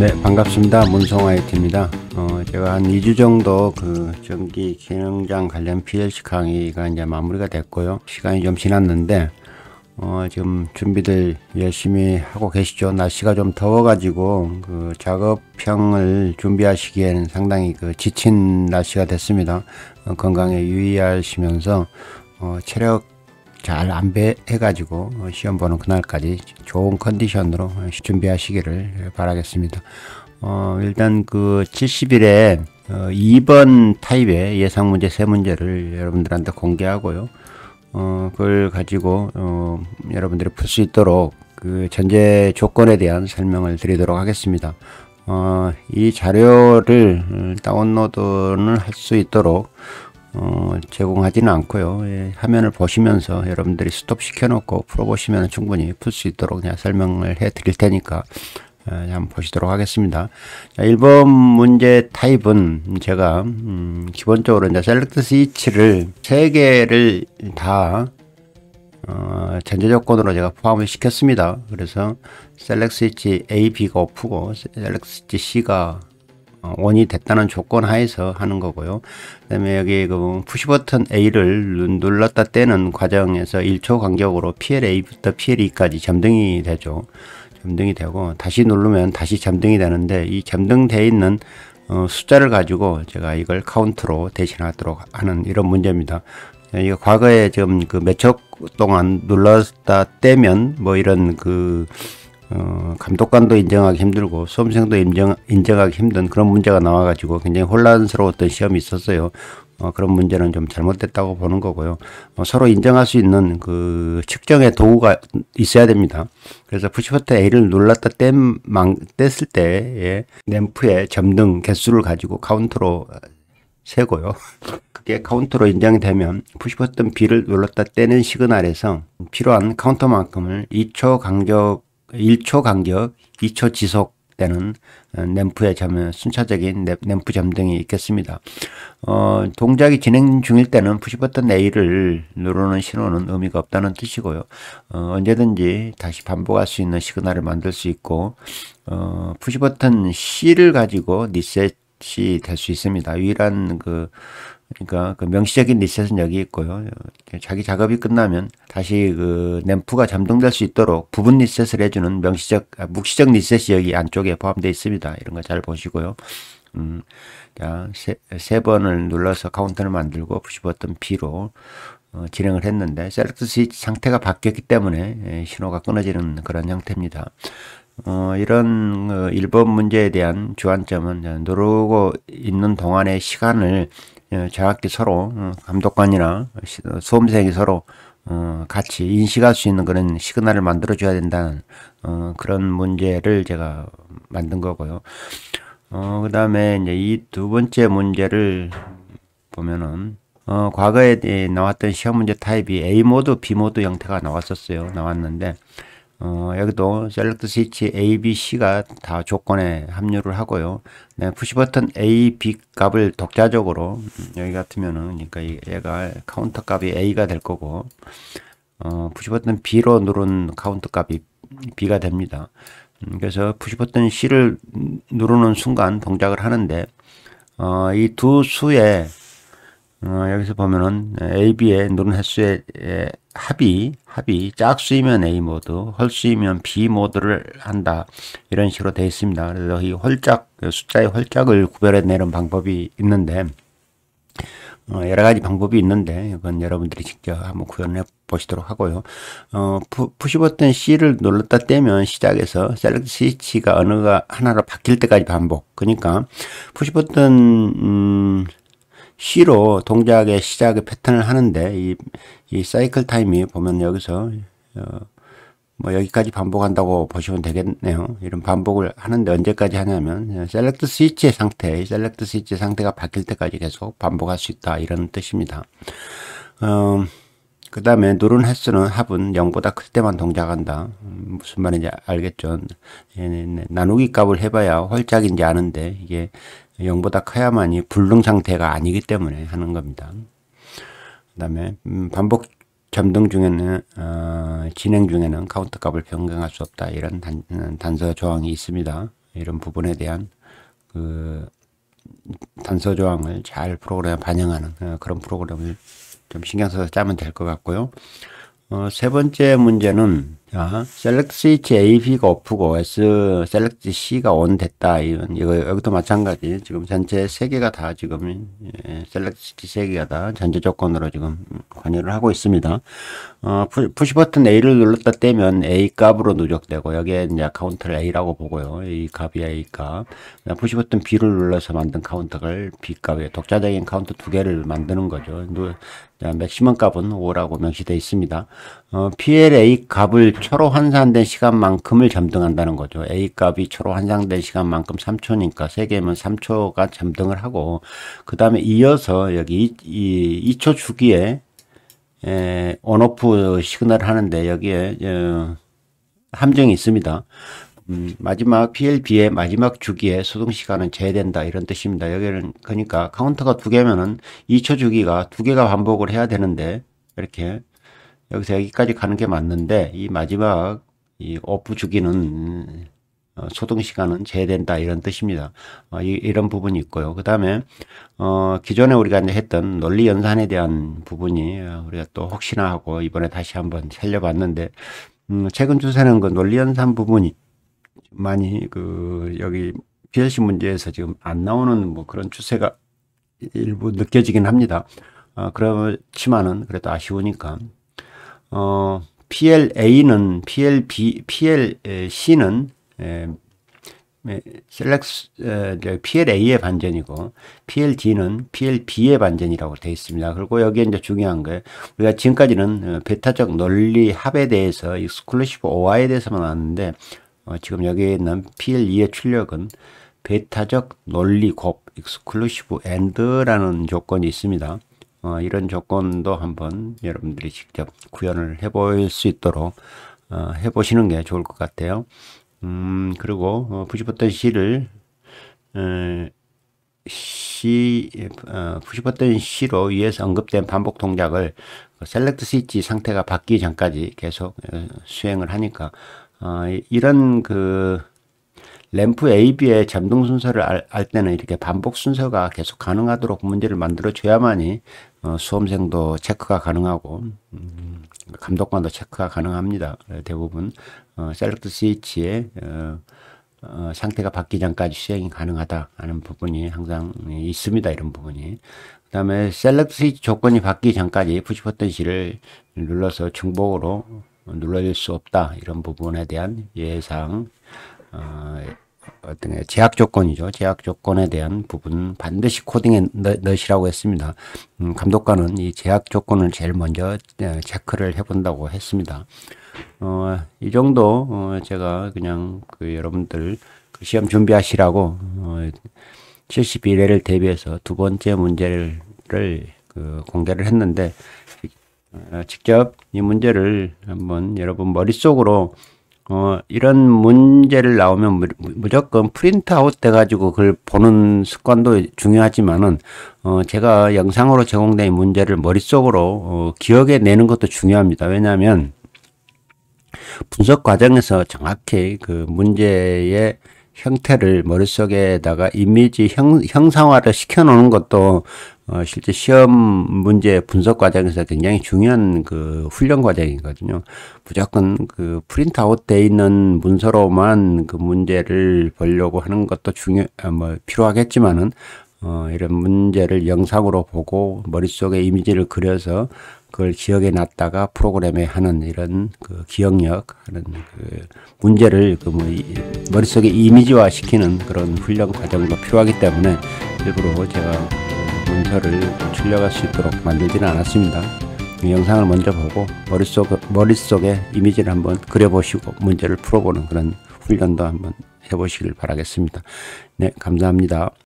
네, 반갑습니다. 문성 IT입니다. 어, 제가 한 2주 정도 그 전기 기능장 관련 PLC 강의가 이제 마무리가 됐고요. 시간이 좀 지났는데, 어, 지금 준비들 열심히 하고 계시죠. 날씨가 좀 더워가지고, 그 작업형을 준비하시기에는 상당히 그 지친 날씨가 됐습니다. 어, 건강에 유의하시면서, 어, 체력 잘 안배해가지고 어, 시험 보는 그날까지 좋은 컨디션으로 준비하시기를 바라겠습니다. 어, 일단 그 70일에 어, 2번 타입의 예상 문제 세 문제를 여러분들한테 공개하고요. 어, 그걸 가지고 어, 여러분들이 풀 수 있도록 그 전제 조건에 대한 설명을 드리도록 하겠습니다. 어, 이 자료를 어, 다운로드는 할 수 있도록 어, 제공하지는 않고요. 예, 화면을 보시면서 여러분들이 스톱 시켜놓고 풀어보시면 충분히 풀 수 있도록 그냥 설명을 해 드릴 테니까 예, 한번 보시도록 하겠습니다. 자, 1번 문제 타입은 제가 음, 기본적으로 이제 셀렉트 스위치를 3개를 다 어, 전제 조건으로 제가 포함을 시켰습니다. 그래서 셀렉트 스위치 A, B가 오프고 셀렉트 스위치 C가 어, 원이 됐다는 조건 하에서 하는 거고요. 그다음에 여기 그 푸시 버튼 A를 눌렀다 떼는 과정에서 1초 간격으로 PLA부터 PLE까지 점등이 되죠. 점등이 되고 다시 누르면 다시 점등이 되는데 이 점등돼 있는 어, 숫자를 가지고 제가 이걸 카운트로 대신하도록 하는 이런 문제입니다. 이거 과거에 지금 그몇 초 동안 눌렀다 떼면 뭐 이런 그 어, 감독관도 인정하기 힘들고 수험생도 인정, 인정하기 힘든 그런 문제가 나와가지고 굉장히 혼란스러웠던 시험이 있었어요. 어, 그런 문제는 좀 잘못됐다고 보는 거고요. 어, 서로 인정할 수 있는 그 측정의 도구가 있어야 됩니다. 그래서 푸시포트 A를 눌렀다 뗀, 망, 뗐을 때의 램프의 점등 개수를 가지고 카운터로 세고요. 그게 카운터로 인정이 되면 푸시포트 B를 눌렀다 떼는 시그널에서 필요한 카운터만큼을 2초 간격 1초 간격, 2초 지속되는 어, 램프의 점면 순차적인 램프 점등이 있겠습니다. 어, 동작이 진행 중일 때는 푸시버튼 A를 누르는 신호는 의미가 없다는 뜻이고요. 어, 언제든지 다시 반복할 수 있는 시그널을 만들 수 있고 어, 푸시버튼 C를 가지고 리셋이 될 수 있습니다. 유일한 그 그러니까 그 명시적인 리셋은 여기 있고요. 자기 작업이 끝나면 다시 그 램프가 잠동될 수 있도록 부분 리셋을 해주는 명시적, 아, 묵시적 리셋이 여기 안쪽에 포함되어 있습니다. 이런 거 잘 보시고요. 음, 자, 세, 세 번을 눌러서 카운터를 만들고 푸시 버튼 B로 어, 진행을 했는데 셀렉트 스위치 상태가 바뀌었기 때문에 예, 신호가 끊어지는 그런 형태입니다. 어, 이런 어, 1번 문제에 대한 주안점은 누르고 있는 동안의 시간을 정학기 예, 서로 어, 감독관이나 수험생이 서로 어, 같이 인식할 수 있는 그런 시그널을 만들어줘야 된다는 어, 그런 문제를 제가 만든 거고요. 어, 그 다음에 이제 이 두 번째 문제를 보면은 어, 과거에 나왔던 시험 문제 타입이 A 모드, B 모드 형태가 나왔었어요. 나왔는데 어, 여기도 셀렉트 스위치 A, B, C가 다 조건에 합류를 하고요. 네, 푸시 버튼 A, B 값을 독자적으로 음, 여기 같으면은 그러니까 얘가 카운터 값이 A가 될 거고 어, 푸시 버튼 B로 누른 카운터 값이 B가 됩니다. 음, 그래서 푸시 버튼 C를 누르는 순간 동작을 하는데 어, 이 두 수의 어, 여기서 보면은 AB의 누른 횟수의 합이 합이 짝수이면 A 모드, 헐수이면 B 모드를 한다 이런 식으로 되어 있습니다. 그래서 이 홀짝 그 숫자의 홀짝을 구별해내는 방법이 있는데 어, 여러 가지 방법이 있는데 이건 여러분들이 직접 한번 구현해 보시도록 하고요. 어, 푸, 시 버튼 C를 눌렀다 떼면 시작해서 셀렉트 스위치가 어느가 하나로 바뀔 때까지 반복. 그러니까 푸시 버튼 음, C로 동작의 시작의 패턴을 하는데 이, 이 사이클 타임이 보면 여기서 어, 뭐 여기까지 반복한다고 보시면 되겠네요. 이런 반복을 하는데 언제까지 하냐면 셀렉트 스위치의 상태, 셀렉트 스위치의 상태가 바뀔 때까지 계속 반복할 수 있다 이런 뜻입니다. 어, 그 다음에 누른 횟수는 합은 0보다 클 때만 동작한다. 음, 무슨 말인지 알겠죠? 예, 네, 네. 나누기 값을 해봐야 홀짝인지 아는데 이게 0보다 커야만이 불능 상태가 아니기 때문에 하는 겁니다. 그 다음에 음, 반복 점등 중에는 어, 진행 중에는 카운트 값을 변경할 수 없다 이런 단, 음, 서 조항이 있습니다. 이런 부분에 대한 그 단서 조항을 잘 프로그램에 반영하는 어, 그런 프로그램을 좀 신경 써서 짜면 될 것 같고요. 어, 세 번째 문제는 아, 셀렉시 JB가 오프고 S 셀렉시 C가 온 됐다. 이건 이거 여기도 마찬가지. 지금 전체 세 개가 다 지금 예, 셀렉시 세 개가 다 전제 조건으로 지금 관여를 하고 있습니다. 어, 푸시 버튼 A를 눌렀다 떼면 A 값으로 누적되고 여기에 이제 카운트를 A라고 보고요. 이 값이 A 값. 푸시 버튼 B를 눌러서 만든 카운터를 B 값에 독자적인 카운터 두 개를 만드는 거죠. 맥시멈 값은 5라고 명시되어 있습니다. 어, PLA 값을 초로 환산된 시간만큼을 점등한다는 거죠. A값이 초로 환산된 시간만큼 3초니까 3개면 3초가 점등을 하고 그 다음에 이어서 여기 이, 이 2초 주기에 에, 온오프 시그널 하는데 여기에 어, 함정이 있습니다. 음, 마지막 PLB의 마지막 주기에 소등 시간은 제외된다 이런 뜻입니다. 여기는 그러니까 카운터가 두 개면은 2초 주기가 두 개가 반복을 해야 되는데 이렇게 여기서 여기까지 가는 게 맞는데 이 마지막 이 오프 주기는 어, 소등 시간은 제외된다 이런 뜻입니다. 어, 이, 이런 부분이 있고요. 그 다음에 어, 기존에 우리가 이제 했던 논리 연산에 대한 부분이 우리가 또 혹시나 하고 이번에 다시 한번 살려봤는데 음, 최근 추세는그 논리 연산 부분이 많이 그 여기 비현시 문제에서 지금 안 나오는 뭐 그런 추세가 일부 느껴지긴 합니다. 어, 그렇지만은 그래도 아쉬우니까 어, PLA는 PLB, PLC는 에, 예, 예, 셀렉스 에, 어, PLA의 반전이고 PLD는 PLB의 반전이라고 되어 있습니다. 그리고 여기에 이제 중요한 게 우리가 지금까지는 베타적 어, 논리 합에 대해서 익스클루시브 OR에 대해서만 왔는데 어, 지금 여기에 있는 PLE의 출력은 베타적 논리 곱 익스클루시브 엔드라는 조건이 있습니다. 어, 이런 조건도 한번 여러분들이 직접 구현을 해볼 수 있도록 어, 해보시는 게 좋을 것 같아요. 음, 그리고 어, 부집었던 C를 C, 어, 부집었던 C로 위에서 언급된 반복 동작을 그 셀렉트 스위치 상태가 바뀌기 전까지 계속 어, 수행을 하니까 어, 이런 그 램프 AB의 잠동 순서를 알, 알, 때는 이렇게 반복 순서가 계속 가능하도록 문제를 만들어 줘야만이 어, 수험생도 체크가 가능하고 음, 감독관도 체크가 가능합니다. 예, 대부분 어, 셀렉트 스위치에 어, 상태가 바뀌기 전까지 수행이 가능하다 하는 부분이 항상 있습니다. 이런 부분이. 그 다음에 셀렉트 스위치 조건이 바뀌기 전까지 푸시 포텐시를 눌러서 중복으로 눌러질 수 없다. 이런 부분에 대한 예상 어떤 제약 조건이죠. 제약 조건에 대한 부분 반드시 코딩에 넣으시라고 했습니다. 음, 감독관은 이 제약 조건을 제일 먼저 어, 체크를 해본다고 했습니다. 어, 이 정도 어, 제가 그냥 그 여러분들 그 시험 준비하시라고 어, 71회를 대비해서 두 번째 문제를 그 공개를 했는데 어, 직접 이 문제를 한번 여러분 머릿속으로 어, 이런 문제를 나오면 무조건 프린트아웃 돼가지고 그걸 보는 습관도 중요하지만은, 어, 제가 영상으로 제공된 문제를 머릿속으로, 어, 기억에 내는 것도 중요합니다. 왜냐하면, 분석 과정에서 정확히 그 문제의 형태를 머릿속에다가 이미지 형, 형상화를 시켜놓는 것도 어, 실제 시험 문제 분석 과정에서 굉장히 중요한 그 훈련 과정이거든요. 무조건 그 프린트아웃 돼 있는 문서로만 그 문제를 보려고 하는 것도 중요, 아, 뭐 필요하겠지만은 어, 이런 문제를 영상으로 보고 머릿속에 이미지를 그려서 그걸 기억에 놨다가 프로그램에 하는 이런 그 기억력 하는 그 문제를 그뭐 머릿속에 이미지화 시키는 그런 훈련 과정도 필요하기 때문에 일부러 제가 혈을 출력할 수 있도록 만들지는 않았습니다. 영상을 먼저 보고 머릿속, 머릿속에 이미지를 한번 그려보시고 문제를 풀어보는 그런 훈련도 한번 해보시길 바라겠습니다. 네, 감사합니다.